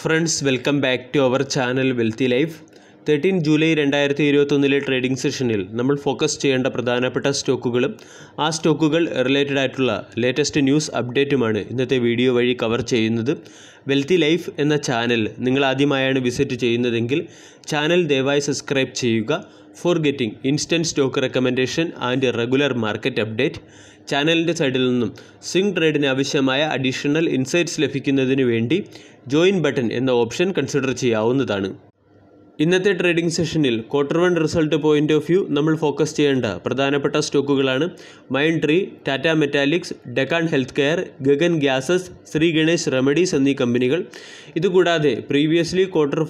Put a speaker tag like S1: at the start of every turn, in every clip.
S1: friends welcome back to our channel wealthy life thirteen July രണ്ടായിരത്തി ഇരുപത്തൊന്നിലെ trading സെഷനിൽ നമ്മൾ ഫോക്കസ് ചെയ്യേണ്ട പ്രധാനപ്പെട്ട സ്റ്റോക്കുകളും ആ സ്റ്റോക്കുകൾ റിലേറ്റഡ് ആയിട്ടുള്ള ലേറ്റസ്റ്റ് ന്യൂസ് അപ്ഡേറ്റുമാണ് ഇന്നത്തെ വീഡിയോ വഴി കവർ ചെയ്യുന്നത് വെൽത്തി ലൈഫ് എന്ന ചാനൽ നിങ്ങൾ ആദ്യമായാണ് വിസിറ്റ് ചെയ്യുന്നതെങ്കിൽ ചാനൽ ദയവായി സബ്സ്ക്രൈബ് ചെയ്യുക for getting instant stock recommendation and regular market update ചാനലിൻ്റെ സൈഡിൽ നിന്നും സ്വിംഗ് ട്രേഡിന് ആവശ്യമായ അഡീഷണൽ ഇൻസൈറ്റ്സ് ലഭിക്കുന്നതിന് വേണ്ടി ജോയിൻ ബട്ടൺ എന്ന ഓപ്ഷൻ കൺസിഡർ ചെയ്യാവുന്നതാണ് ഇന്നത്തെ ട്രേഡിംഗ് സെഷനിൽ quarter one result point of view നമ്മൾ ഫോക്കസ് ചെയ്യേണ്ട പ്രധാനപ്പെട്ട സ്റ്റോക്കുകളാണ് Mindtree Tata Metaliks Deccan health care Gagan gases Shree Ganesh remedies എന്നീ കമ്പനികൾ ഇതുകൂടാതെ previously quarter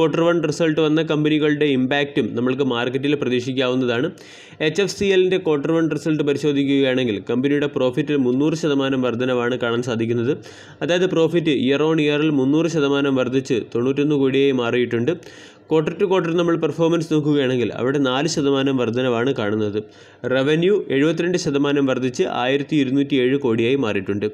S1: quarter one result വന്ന കമ്പനികളുടെ ഇമ്പാക്റ്റും നമ്മൾക്ക് മാർക്കറ്റിൽ പ്രതീക്ഷിക്കാവുന്നതാണ് എച്ച് എഫ് സി എല്ലിൻ്റെ ക്വാർട്ടർ വൺ റിസൾട്ട് പരിശോധിക്കുകയാണെങ്കിൽ കമ്പനിയുടെ പ്രോഫിറ്റിൽ മുന്നൂറ് ശതമാനം വർധനവാണ് കാണാൻ സാധിക്കുന്നത് അതായത് പ്രോഫിറ്റ് ഇയർ ഓൺ ഇയറിൽ മുന്നൂറ് ശതമാനം വർദ്ധിച്ച് തൊണ്ണൂറ്റൊന്ന് കോടിയായി മാറിയിട്ടുണ്ട് ക്വാർട്ടർ ടു ക്വാർട്ടർ നമ്മൾ പെർഫോമൻസ് നോക്കുകയാണെങ്കിൽ അവിടെ നാല് ശതമാനം വർധനവാണ് കാണുന്നത് റവന്യൂ എഴുപത്തിരണ്ട് ശതമാനം വർദ്ധിച്ച് ആയിരത്തി ഇരുന്നൂറ്റി ഏഴ് കോടിയായി മാറിയിട്ടുണ്ട്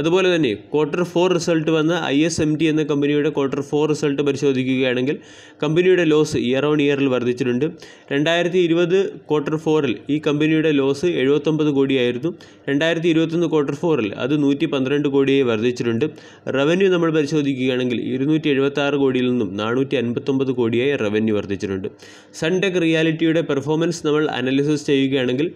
S1: അതുപോലെ തന്നെ ക്വാർട്ടർ ഫോർ റിസൾട്ട് വന്ന ഐ എസ് എം ടി എന്ന കമ്പനിയുടെ ക്വാർട്ടർ ഫോർ റിസൾട്ട് പരിശോധിക്കുകയാണെങ്കിൽ കമ്പനിയുടെ ലോസ് ഇയർ ഓൺ ഇയറിൽ വർദ്ധിച്ചിട്ടുണ്ട് രണ്ടായിരത്തി ഇരുപത് ക്വാർട്ടർ ഫോറിൽ ഈ കമ്പനിയുടെ ലോസ് എഴുപത്തൊമ്പത് കോടിയായിരുന്നു രണ്ടായിരത്തി ഇരുപത്തൊന്ന് ക്വാർട്ടർ ഫോറിൽ അത് നൂറ്റി പന്ത്രണ്ട് കോടിയായി വർദ്ധിച്ചിട്ടുണ്ട് റവന്യൂ നമ്മൾ പരിശോധിക്കുകയാണെങ്കിൽ ഇരുന്നൂറ്റി എഴുപത്തി ആറ് കോടിയിൽ നിന്നും നാനൂറ്റി അൻപത്തൊമ്പത് കോടി കോടിയായി റവന്യൂ വർദ്ധിച്ചിട്ടുണ്ട് സൺടെക് റിയാലിറ്റിയുടെ പെർഫോമൻസ് നമ്മൾ അനാലിസിസ് ചെയ്യുകയാണെങ്കിൽ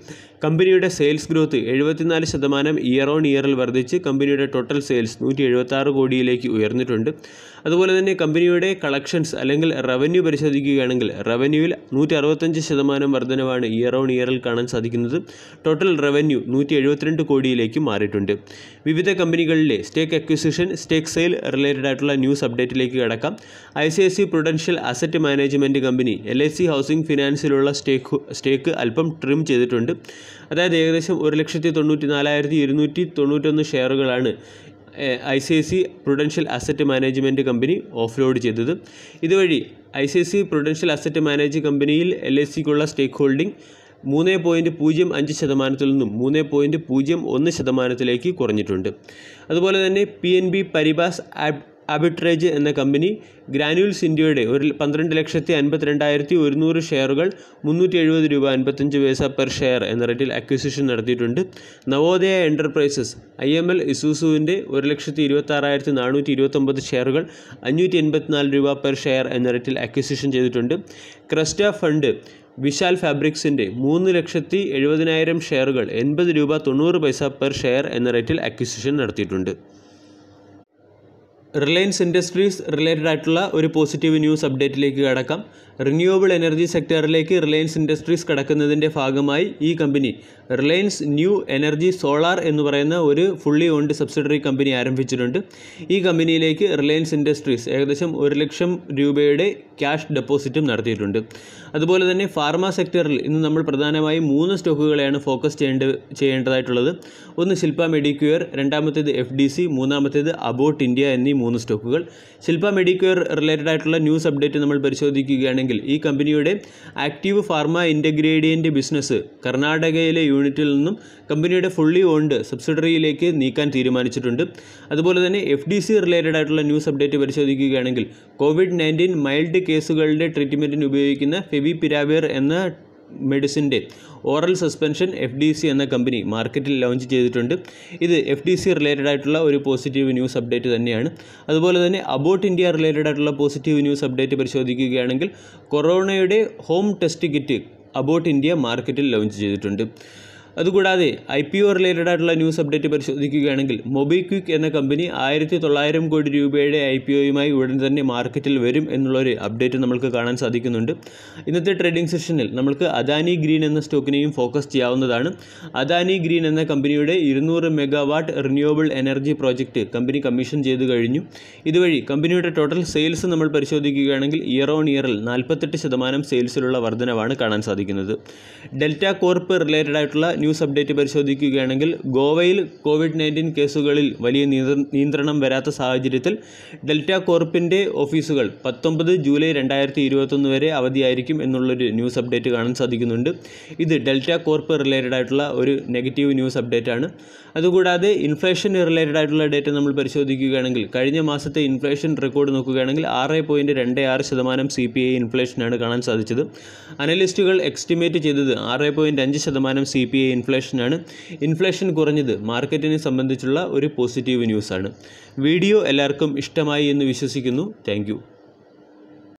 S1: കമ്പനിയുടെ സെയിൽസ് ഗ്രോത്ത് എഴുപത്തിനാല് ശതമാനം ഇയർ ഓൺ ഇയറിൽ വർദ്ധിച്ച് കമ്പനിയുടെ ടോട്ടൽ സെയിൽസ് നൂറ്റി എഴുപത്താറ് കോടിയിലേക്ക് ഉയർന്നിട്ടുണ്ട് അതുപോലെ തന്നെ കമ്പനിയുടെ കളക്ഷൻസ് അല്ലെങ്കിൽ റവന്യൂ പരിശോധിക്കുകയാണെങ്കിൽ റവന്യൂവിൽ നൂറ്റി അറുപത്തഞ്ച് ശതമാനം വർധനവാണ് ഇയർ ഓൺ ഇയറിൽ കാണാൻ സാധിക്കുന്നത് ടോട്ടൽ റവന്യൂ നൂറ്റി എഴുപത്തിരണ്ട് കോടിയിലേക്ക് മാറിയിട്ടുണ്ട് വിവിധ കമ്പനികളിലെ stake acquisition stake sale related ആയിട്ടുള്ള ന്യൂസ് അപ്ഡേറ്റിലേക്ക് കടക്കാം I C I C prudential asset asset management company L I C housing ഫിനാൻസിലുള്ള സ്റ്റേക്ക് സ്റ്റേക്ക് അല്പം ട്രിം ചെയ്തിട്ടുണ്ട് അതായത് ഏകദേശം ഒരു ലക്ഷത്തി തൊണ്ണൂറ്റി നാലായിരത്തി ഇരുന്നൂറ്റി തൊണ്ണൂറ്റൊന്ന് ഷെയറുകളാണ് I C I C prudential asset management company offload ചെയ്തത് ഇതുവഴി I C I C prudential asset manage കമ്പനിയിൽ എൽ ഐ സിക്കുള്ള സ്റ്റേക്ക് ഹോൾഡിംഗ് മൂന്ന് പോയിൻറ്റ് പൂജ്യം അഞ്ച് ശതമാനത്തിൽ നിന്നും മൂന്ന് പോയിൻറ്റ് പൂജ്യം ഒന്ന് ശതമാനത്തിലേക്ക് കുറഞ്ഞിട്ടുണ്ട് അതുപോലെ തന്നെ പി എൻ ബി പരിബാസ് ആപ് ആബിട്രേജ് എന്ന കമ്പനി ഗ്രാനുവൽസ് ഇന്ത്യയുടെ ഒരു പന്ത്രണ്ട് ലക്ഷത്തി അൻപത്തിരണ്ടായിരത്തി ഒരുന്നൂറ് ഷെയറുകൾ മുന്നൂറ്റി എഴുപത് രൂപ അൻപത്തഞ്ച് പൈസ പെർ ഷെയർ എന്ന റേറ്റിൽ അക്വിസിഷൻ നടത്തിയിട്ടുണ്ട് Navodaya enterprises I M L ഇസൂസുവിൻ്റെ ഒരു ലക്ഷത്തി ഇരുപത്താറായിരത്തി നാനൂറ്റി ഇരുപത്തൊമ്പത് ഷെയറുകൾ അഞ്ഞൂറ്റി എൺപത്തിനാല് രൂപ പെർ ഷെയർ എന്ന റേറ്റിൽ അക്വിസിഷൻ ചെയ്തിട്ടുണ്ട് ക്രസ്റ്റ ഫണ്ട് വിശാൽ ഫാബ്രിക്സിൻ്റെ മൂന്ന് ലക്ഷത്തി എഴുപതിനായിരം ഷെയറുകൾ എൺപത് രൂപ തൊണ്ണൂറ് പൈസ പെർ ഷെയർ എന്ന റേറ്റിൽ അക്വിസിഷൻ നടത്തിയിട്ടുണ്ട് റിലയൻസ് ഇൻഡസ്ട്രീസ് റിലേറ്റഡ് ആയിട്ടുള്ള ഒരു പോസിറ്റീവ് ന്യൂസ് അപ്ഡേറ്റിലേക്ക് കടക്കാം റിന്യൂവബിൾ എനർജി സെക്ടറിലേക്ക് റിലയൻസ് ഇൻഡസ്ട്രീസ് കടക്കുന്നതിൻ്റെ ഭാഗമായി ഈ company Reliance new energy solar എന്ന് പറയുന്ന ഒരു ഫുള്ളി ഓൺഡ് സബ്സിഡറി കമ്പനി ആരംഭിച്ചിട്ടുണ്ട് ഈ കമ്പനിയിലേക്ക് റിലയൻസ് ഇൻഡസ്ട്രീസ് ഏകദേശം ഒരു ലക്ഷം രൂപയുടെ ക്യാഷ് ഡെപ്പോസിറ്റും നടത്തിയിട്ടുണ്ട് അതുപോലെ തന്നെ ഫാർമ സെക്ടറിൽ ഇന്ന് നമ്മൾ പ്രധാനമായും മൂന്ന് സ്റ്റോക്കുകളെയാണ് ഫോക്കസ് ചെയ്യേണ്ട ചെയ്യേണ്ടതായിട്ടുള്ളത് ഒന്ന് ശില്പ മെഡിക്യൂർ രണ്ടാമത്തേത് എഫ് ഡി സി മൂന്നാമത്തേത് അബോട്ട് ഇന്ത്യ എന്നീ മൂന്ന് സ്റ്റോക്കുകൾ ശില്പ മെഡിക്കെയർ റിലേറ്റഡ് ആയിട്ടുള്ള ന്യൂസ് അപ്ഡേറ്റ് നമ്മൾ പരിശോധിക്കുകയാണെങ്കിൽ ഈ കമ്പനിയുടെ ആക്റ്റീവ് ഫാർമ ഇൻ്റഗ്രേഡിയൻ്റ് ബിസിനസ് കർണാടകയിലെ യൂണിറ്റിൽ നിന്നും കമ്പനിയുടെ ഫുള്ളി ഓൺഡ് സബ്സിഡറിയിലേക്ക് നീക്കാൻ തീരുമാനിച്ചിട്ടുണ്ട് അതുപോലെ തന്നെ എഫ് ഡി സി റിലേറ്റഡ് ആയിട്ടുള്ള ന്യൂസ് അപ്ഡേറ്റ് പരിശോധിക്കുകയാണെങ്കിൽ കോവിഡ് നയൻറ്റീൻ മൈൽഡ് കേസുകളുടെ ട്രീറ്റ്മെൻറ്റിന് ഉപയോഗിക്കുന്ന പിരാവിയർ എന്ന മെഡിസിൻ്റെ oral suspension F D C എന്ന കമ്പനി മാർക്കറ്റിൽ ലോഞ്ച് ചെയ്തിട്ടുണ്ട് ഇത് എഫ് ഡി സി റിലേറ്റഡ് ആയിട്ടുള്ള ഒരു പോസിറ്റീവ് ന്യൂസ് അപ്ഡേറ്റ് തന്നെയാണ് അതുപോലെ തന്നെ അബോട്ട് ഇന്ത്യ റിലേറ്റഡ് ആയിട്ടുള്ള പോസിറ്റീവ് ന്യൂസ് അപ്ഡേറ്റ് പരിശോധിക്കുകയാണെങ്കിൽ കൊറോണയുടെ home test kit Abbott India മാർക്കറ്റിൽ ലോഞ്ച് ചെയ്തിട്ടുണ്ട് അതുകൂടാതെ ഐ പി ഒ റിലേറ്റഡ് ആയിട്ടുള്ള ന്യൂസ് അപ്ഡേറ്റ് പരിശോധിക്കുകയാണെങ്കിൽ മൊബിക്വിക്ക് എന്ന കമ്പനി ആയിരത്തി തൊള്ളായിരം കോടി രൂപയുടെ ഐ പി ഒയുമായി ഉടൻ തന്നെ മാർക്കറ്റിൽ വരും എന്നുള്ളൊരു അപ്ഡേറ്റ് നമ്മൾക്ക് കാണാൻ സാധിക്കുന്നുണ്ട് ഇന്നത്തെ ട്രേഡിംഗ് സെഷനിൽ നമ്മൾക്ക് അദാനി ഗ്രീൻ എന്ന സ്റ്റോക്കിനെയും ഫോക്കസ് ചെയ്യാവുന്നതാണ് അദാനി ഗ്രീൻ എന്ന കമ്പനിയുടെ ഇരുന്നൂറ് megawatt renewable energy project company commission ചെയ്തു കഴിഞ്ഞു ഇതുവഴി കമ്പനിയുടെ ടോട്ടൽ സെയിൽസ് നമ്മൾ പരിശോധിക്കുകയാണെങ്കിൽ ഇയർ ഓൺ ഇയറിൽ നാൽപ്പത്തെട്ട് ശതമാനം സെയിൽസിലുള്ള വർധനവാണ് കാണാൻ സാധിക്കുന്നത് ഡെൽറ്റ കോർപ്പ് റിലേറ്റഡ് ആയിട്ടുള്ള ന്യൂസ് അപ്ഡേറ്റ് പരിശോധിക്കുകയാണെങ്കിൽ ഗോവയിൽ കോവിഡ് നയൻറ്റീൻ കേസുകളിൽ വലിയ നിയന്ത്രണം വരാത്ത സാഹചര്യത്തിൽ ഡെൽറ്റ കോർപ്പിൻ്റെ ഓഫീസുകൾ പത്തൊമ്പത് ജൂലൈ രണ്ടായിരത്തി ഇരുപത്തൊന്ന് വരെ അവധിയായിരിക്കും എന്നുള്ളൊരു ന്യൂസ് അപ്ഡേറ്റ് കാണാൻ സാധിക്കുന്നുണ്ട് ഇത് ഡെൽറ്റ കോർപ്പ് റിലേറ്റഡ് ആയിട്ടുള്ള ഒരു നെഗറ്റീവ് ന്യൂസ് അപ്ഡേറ്റ് ആണ് അതുകൂടാതെ ഇൻഫ്ലേഷൻ റിലേറ്റഡ് ആയിട്ടുള്ള ഡേറ്റ നമ്മൾ പരിശോധിക്കുകയാണെങ്കിൽ കഴിഞ്ഞ മാസത്തെ ഇൻഫ്ലേഷൻ റെക്കോർഡ് നോക്കുകയാണെങ്കിൽ ആറ് പോയിൻറ്റ് രണ്ട് ആറ് ശതമാനം സി പി ഐ ഇൻഫ്ലേഷനാണ് കാണാൻ സാധിച്ചത് അനലിസ്റ്റുകൾ എക്സ്റ്റിമേറ്റ് ചെയ്തത് ആറ് പോയിൻറ്റ് അഞ്ച് ശതമാനം സി പി ഐ ഇൻഫ്ലേഷനാണ് ഇൻഫ്ലേഷൻ കുറഞ്ഞത് മാർക്കറ്റിനെ സംബന്ധിച്ചുള്ള ഒരു പോസിറ്റീവ് ന്യൂസാണ് വീഡിയോ എല്ലാവർക്കും ഇഷ്ടമായി എന്ന് വിശ്വസിക്കുന്നു താങ്ക്